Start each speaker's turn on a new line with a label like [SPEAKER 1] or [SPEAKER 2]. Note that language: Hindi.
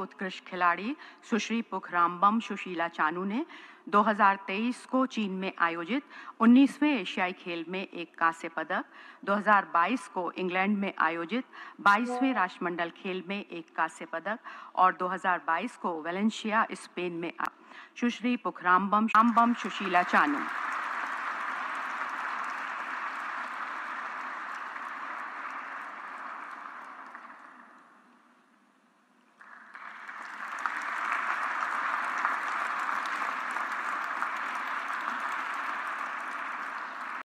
[SPEAKER 1] उत्कृष्ट खिलाड़ी सुश्री पुखरामबम सुशीला चानू ने 2023 को चीन में आयोजित 19वें एशियाई खेल में एक कांस्य पदक 2022 को इंग्लैंड में आयोजित 22वें राष्ट्रमंडल खेल में एक कांस्य पदक और 2022 को वेलेंशिया स्पेन में सुश्री पुखरामबम रामबम सुशीला चानू